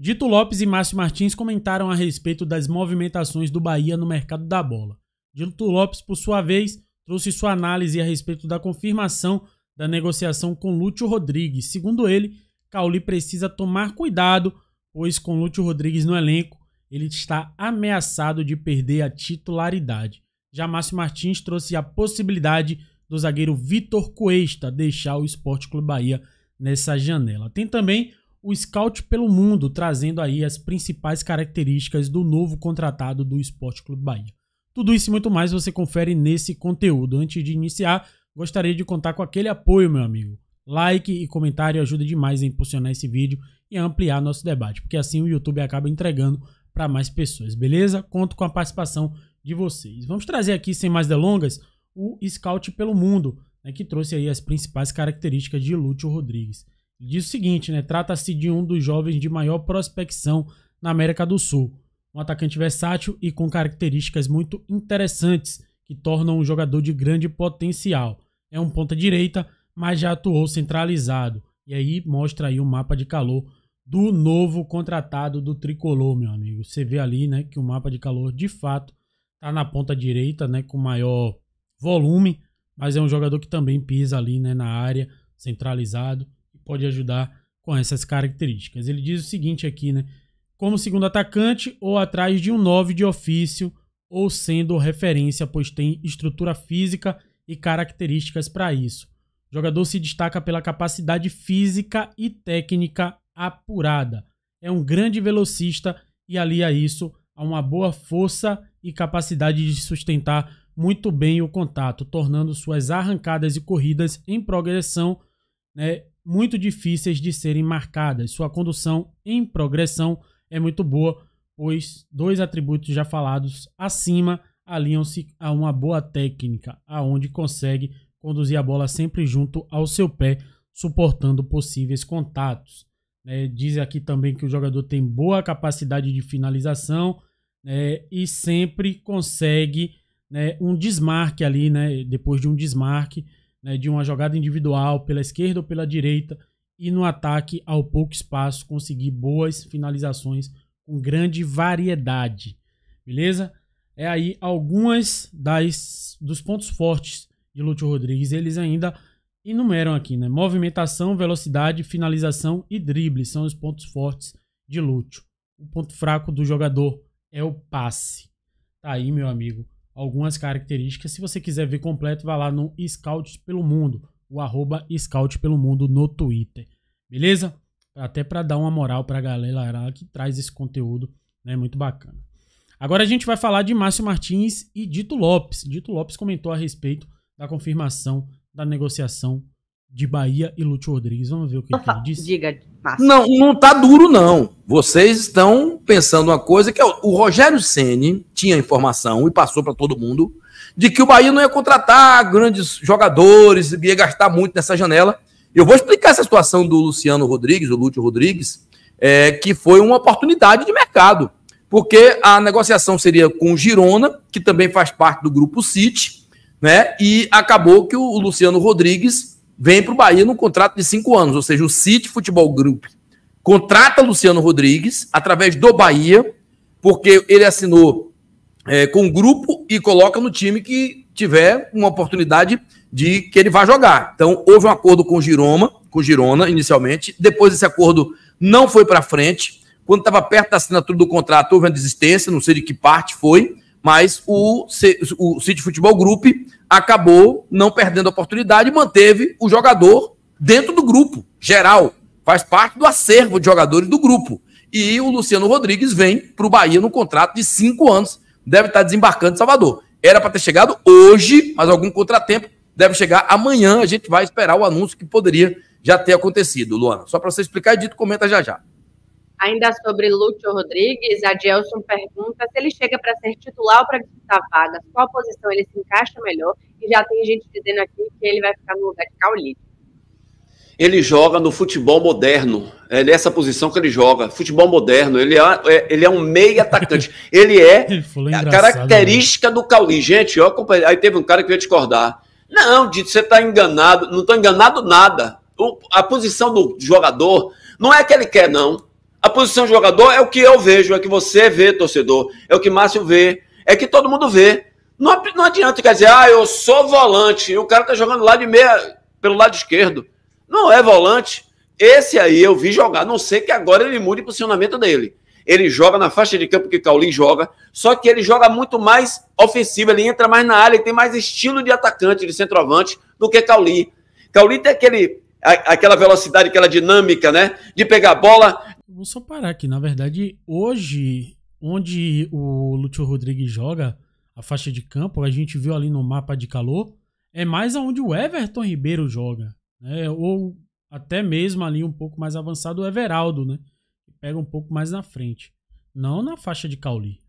Dito Lopes e Márcio Martins comentaram a respeito das movimentações do Bahia no mercado da bola. Dito Lopes, por sua vez, trouxe sua análise a respeito da confirmação da negociação com Lúcio Rodrigues. Segundo ele, Cauli precisa tomar cuidado, pois com Lúcio Rodrigues no elenco, ele está ameaçado de perder a titularidade. Já Márcio Martins trouxe a possibilidade do zagueiro Vitor Cuesta deixar o Esporte Clube Bahia nessa janela. Tem também o scout pelo mundo, trazendo aí as principais características do novo contratado do Esporte Clube Bahia. Tudo isso e muito mais você confere nesse conteúdo. Antes de iniciar, gostaria de contar com aquele apoio, meu amigo. Like e comentário ajuda demais a impulsionar esse vídeo e ampliar nosso debate, porque assim o YouTube acaba entregando para mais pessoas, beleza? Conto com a participação de vocês. Vamos trazer aqui, sem mais delongas, o Scout pelo Mundo, né, que trouxe aí as principais características de Lúcio Rodrigues diz o seguinte, né? Trata-se de um dos jovens de maior prospecção na América do Sul. Um atacante versátil e com características muito interessantes que tornam um jogador de grande potencial. É um ponta direita, mas já atuou centralizado. E aí mostra aí o um mapa de calor do novo contratado do tricolor, meu amigo. Você vê ali, né, que o mapa de calor de fato tá na ponta direita, né, com maior volume, mas é um jogador que também pisa ali, né, na área, centralizado pode ajudar com essas características. Ele diz o seguinte aqui, né? Como segundo atacante ou atrás de um 9 de ofício ou sendo referência, pois tem estrutura física e características para isso. O jogador se destaca pela capacidade física e técnica apurada. É um grande velocista e alia isso a uma boa força e capacidade de sustentar muito bem o contato, tornando suas arrancadas e corridas em progressão né, muito difíceis de serem marcadas. Sua condução em progressão é muito boa, pois dois atributos já falados acima alinham-se a uma boa técnica, aonde consegue conduzir a bola sempre junto ao seu pé, suportando possíveis contatos. É, diz aqui também que o jogador tem boa capacidade de finalização né, e sempre consegue né, um desmarque ali, né, depois de um desmarque, né, de uma jogada individual pela esquerda ou pela direita e no ataque ao pouco espaço conseguir boas finalizações com grande variedade, beleza? É aí algumas das dos pontos fortes de Lúcio Rodrigues, eles ainda enumeram aqui, né? Movimentação, velocidade, finalização e drible são os pontos fortes de Lúcio. O ponto fraco do jogador é o passe. Tá aí, meu amigo algumas características. Se você quiser ver completo, vá lá no Scout pelo Mundo, o arroba Scout pelo Mundo no Twitter. Beleza? Até para dar uma moral para a galera que traz esse conteúdo, né? Muito bacana. Agora a gente vai falar de Márcio Martins e Dito Lopes. Dito Lopes comentou a respeito da confirmação da negociação de Bahia e Lúcio Rodrigues. Vamos ver o que, que ele disse. Diga, Não, não tá duro, não. Vocês estão pensando uma coisa que é o Rogério Ceni tinha informação e passou para todo mundo de que o Bahia não ia contratar grandes jogadores, ia gastar muito nessa janela. Eu vou explicar essa situação do Luciano Rodrigues, do Lúcio Rodrigues, é, que foi uma oportunidade de mercado, porque a negociação seria com o Girona, que também faz parte do grupo City, né? E acabou que o Luciano Rodrigues vem para o Bahia num contrato de cinco anos, ou seja, o City Futebol Group contrata Luciano Rodrigues através do Bahia, porque ele assinou é, com o grupo e coloca no time que tiver uma oportunidade de que ele vá jogar. Então, houve um acordo com o Girona, com o Girona inicialmente, depois esse acordo não foi para frente. Quando estava perto da assinatura do contrato, houve uma desistência, não sei de que parte foi. Mas o, o City Futebol Group acabou não perdendo a oportunidade e manteve o jogador dentro do grupo, geral. Faz parte do acervo de jogadores do grupo. E o Luciano Rodrigues vem para o Bahia no contrato de cinco anos. Deve estar tá desembarcando em Salvador. Era para ter chegado hoje, mas algum contratempo. Deve chegar amanhã. A gente vai esperar o anúncio que poderia já ter acontecido, Luana. Só para você explicar, Edito comenta já já. Ainda sobre Lúcio Rodrigues, a Gelson pergunta se ele chega para ser titular ou para disputar vagas, qual posição ele se encaixa melhor, e já tem gente dizendo aqui que ele vai ficar no lugar de Caulito. Ele joga no futebol moderno, é nessa posição que ele joga, futebol moderno, ele é, é ele é um meio atacante, ele é a característica do Cauli. Gente, ó, aí teve um cara que veio discordar. Não, Dito, você está enganado, não estou enganado nada. O, a posição do jogador não é a que ele quer, não. A posição de jogador é o que eu vejo, é o que você vê, torcedor, é o que Márcio vê, é que todo mundo vê. Não, não adianta, quer dizer, ah, eu sou volante, e o cara tá jogando lá de meia, pelo lado esquerdo. Não é volante. Esse aí eu vi jogar, não sei que agora ele mude o posicionamento dele. Ele joga na faixa de campo que Caulin joga, só que ele joga muito mais ofensivo, ele entra mais na área, ele tem mais estilo de atacante, de centroavante, do que Caulin. Caulin tem aquele, a, aquela velocidade, aquela dinâmica, né? De pegar a bola, Vou só parar aqui. Na verdade, hoje, onde o Lúcio Rodrigues joga a faixa de campo, a gente viu ali no mapa de calor, é mais aonde o Everton Ribeiro joga. Né? Ou até mesmo ali um pouco mais avançado o Everaldo, né? Que pega um pouco mais na frente. Não na faixa de Cauli.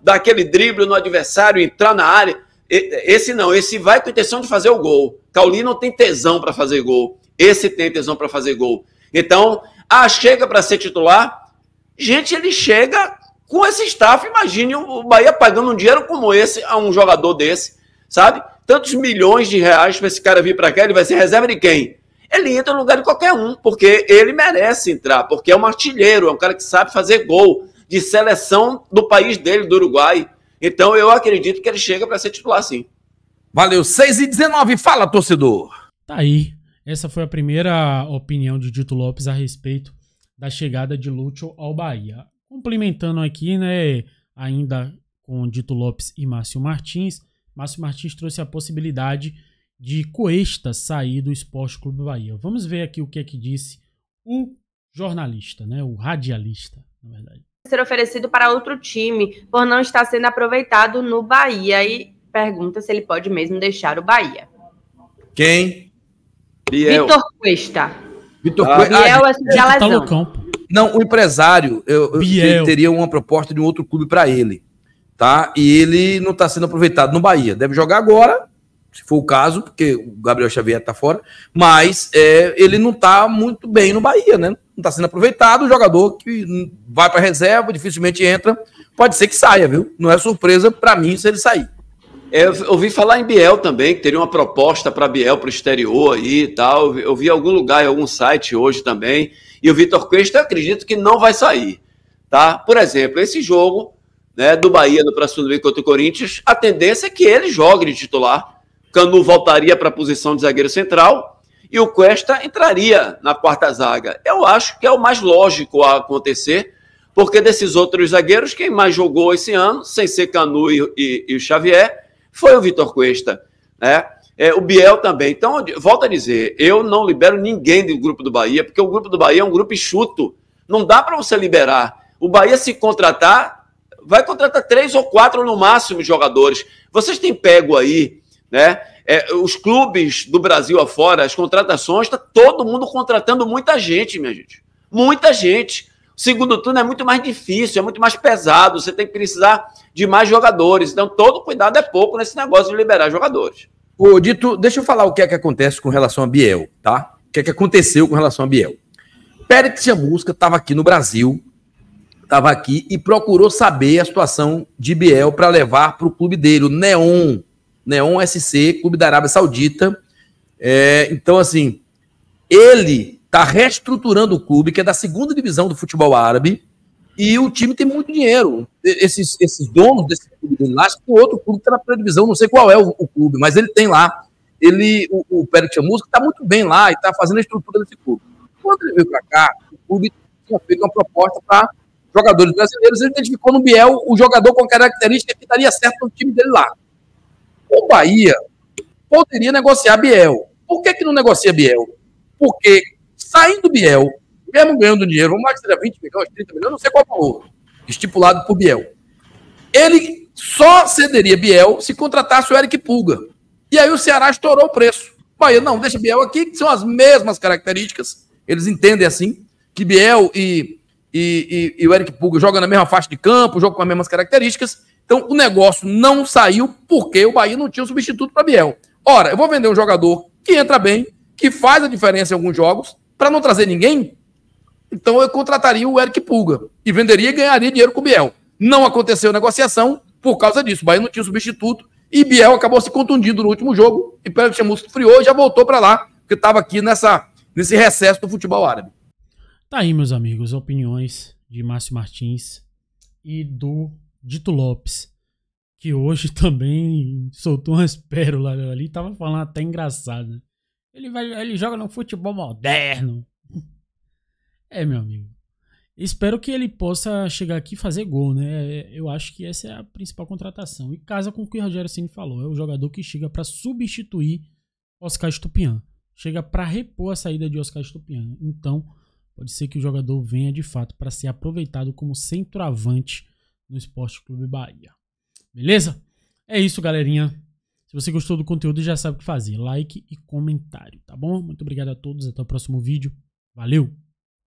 Dar aquele drible no adversário, entrar na área. Esse não, esse vai com intenção de fazer o gol. Cauli não tem tesão para fazer gol. Esse tem tesão para fazer gol. Então, ah, chega para ser titular. Gente, ele chega com esse staff. Imagine o Bahia pagando um dinheiro como esse a um jogador desse, sabe? Tantos milhões de reais para esse cara vir para cá, ele vai ser reserva de quem? Ele entra no lugar de qualquer um, porque ele merece entrar, porque é um artilheiro, é um cara que sabe fazer gol de seleção do país dele, do Uruguai. Então eu acredito que ele chega para ser titular sim. Valeu, 6 e 19. Fala, torcedor. Tá aí. Essa foi a primeira opinião de Dito Lopes a respeito da chegada de Lúcio ao Bahia. Complementando aqui, né, ainda com Dito Lopes e Márcio Martins, Márcio Martins trouxe a possibilidade de Coesta sair do Esporte Clube Bahia. Vamos ver aqui o que é que disse o jornalista, né, o radialista, na verdade. Ser oferecido para outro time por não estar sendo aproveitado no Bahia e pergunta se ele pode mesmo deixar o Bahia. Quem Biel. É Vitor Cuesta. Vitor ah, Cuesta. Biel ah, é já tá no campo. Não, o empresário, eu, eu teria uma proposta de um outro clube para ele, tá? E ele não está sendo aproveitado no Bahia. Deve jogar agora, se for o caso, porque o Gabriel Xavier está fora, mas é, ele não está muito bem no Bahia, né? Não está sendo aproveitado, o jogador que vai para reserva, dificilmente entra, pode ser que saia, viu? Não é surpresa para mim se ele sair. É, eu ouvi falar em Biel também, que teria uma proposta para Biel para o exterior aí e tal. Eu vi em algum lugar, em algum site hoje também. E o Vitor Cuesta, eu acredito que não vai sair. tá? Por exemplo, esse jogo né, do Bahia no próximo domingo contra o Corinthians, a tendência é que ele jogue de titular. Canu voltaria para a posição de zagueiro central e o Cuesta entraria na quarta zaga. Eu acho que é o mais lógico a acontecer, porque desses outros zagueiros, quem mais jogou esse ano, sem ser Canu e, e, e o Xavier, foi o Vitor Cuesta, né? É, o Biel também. Então, volta a dizer, eu não libero ninguém do grupo do Bahia, porque o grupo do Bahia é um grupo enxuto. Não dá para você liberar. O Bahia se contratar, vai contratar três ou quatro no máximo jogadores. Vocês têm pego aí, né? É, os clubes do Brasil afora, as contratações, está todo mundo contratando muita gente, minha gente. Muita gente. Segundo turno é muito mais difícil, é muito mais pesado, você tem que precisar de mais jogadores. Então, todo cuidado é pouco nesse negócio de liberar jogadores. Ô, Dito, deixa eu falar o que é que acontece com relação a Biel, tá? O que é que aconteceu com relação a Biel? Pérez Chamusca estava aqui no Brasil, estava aqui e procurou saber a situação de Biel para levar para o clube dele, o Neon, Neon SC, clube da Arábia Saudita. É, então, assim, ele está reestruturando o clube, que é da segunda divisão do futebol árabe, e o time tem muito dinheiro. Esses, esses donos desse clube dele lá, acho que o outro clube está na primeira divisão, não sei qual é o, o, clube, mas ele tem lá. Ele, o, o Pérez está muito bem lá e está fazendo a estrutura desse clube. Quando ele veio para cá, o clube tinha feito uma proposta para jogadores brasileiros, ele identificou no Biel o jogador com característica que daria certo no time dele lá. O Bahia poderia negociar Biel. Por que, que não negocia Biel? Porque saindo Biel, mesmo ganhando dinheiro, vamos lá que seja 20 milhões, 30 milhões, não sei qual é valor, estipulado por Biel. Ele só cederia Biel se contratasse o Eric Pulga. E aí o Ceará estourou o preço. Bahia, não, deixa Biel aqui, que são as mesmas características, eles entendem assim, que Biel e, e, e, e o Eric Pulga jogam na mesma faixa de campo, jogam com as mesmas características, então o negócio não saiu porque o Bahia não tinha um substituto para Biel. Ora, eu vou vender um jogador que entra bem, que faz a diferença em alguns jogos, para não trazer ninguém, então eu contrataria o Eric Pulga e venderia e ganharia dinheiro com o Biel. Não aconteceu a negociação por causa disso. O Bahia não tinha substituto e Biel acabou se contundindo no último jogo e pelo que friou e já voltou para lá, porque estava aqui nessa, nesse recesso do futebol árabe. Tá aí, meus amigos, opiniões de Márcio Martins e do Dito Lopes, que hoje também soltou umas pérolas ali, tava falando até engraçado. Ele, vai, ele joga no futebol moderno. É, meu amigo. Espero que ele possa chegar aqui e fazer gol, né? Eu acho que essa é a principal contratação. E casa com o que o Rogério Ceni falou. É o jogador que chega para substituir Oscar Estupian. Chega para repor a saída de Oscar Estupian. Então, pode ser que o jogador venha de fato para ser aproveitado como centroavante no Esporte Clube Bahia. Beleza? É isso, galerinha. Se você gostou do conteúdo, já sabe o que fazer: like e comentário, tá bom? Muito obrigado a todos, até o próximo vídeo. Valeu!